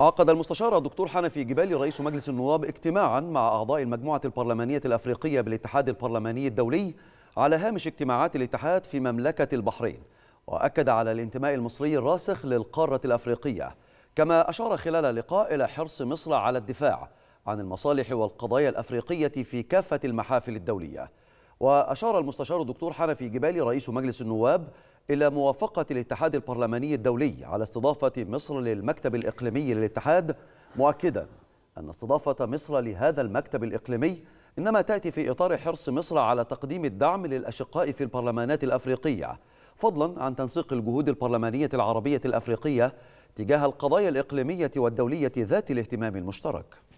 عقد المستشار الدكتور حنفي جبالي رئيس مجلس النواب اجتماعا مع أعضاء المجموعة البرلمانية الأفريقية بالاتحاد البرلماني الدولي على هامش اجتماعات الاتحاد في مملكة البحرين وأكد على الانتماء المصري الراسخ للقارة الأفريقية كما أشار خلال اللقاء إلى حرص مصر على الدفاع عن المصالح والقضايا الأفريقية في كافة المحافل الدولية وأشار المستشار الدكتور حنفي جبالي رئيس مجلس النواب إلى موافقة الاتحاد البرلماني الدولي على استضافة مصر للمكتب الإقليمي للاتحاد مؤكدا أن استضافة مصر لهذا المكتب الإقليمي إنما تأتي في إطار حرص مصر على تقديم الدعم للأشقاء في البرلمانات الأفريقية فضلا عن تنسيق الجهود البرلمانية العربية الأفريقية تجاه القضايا الإقليمية والدولية ذات الاهتمام المشترك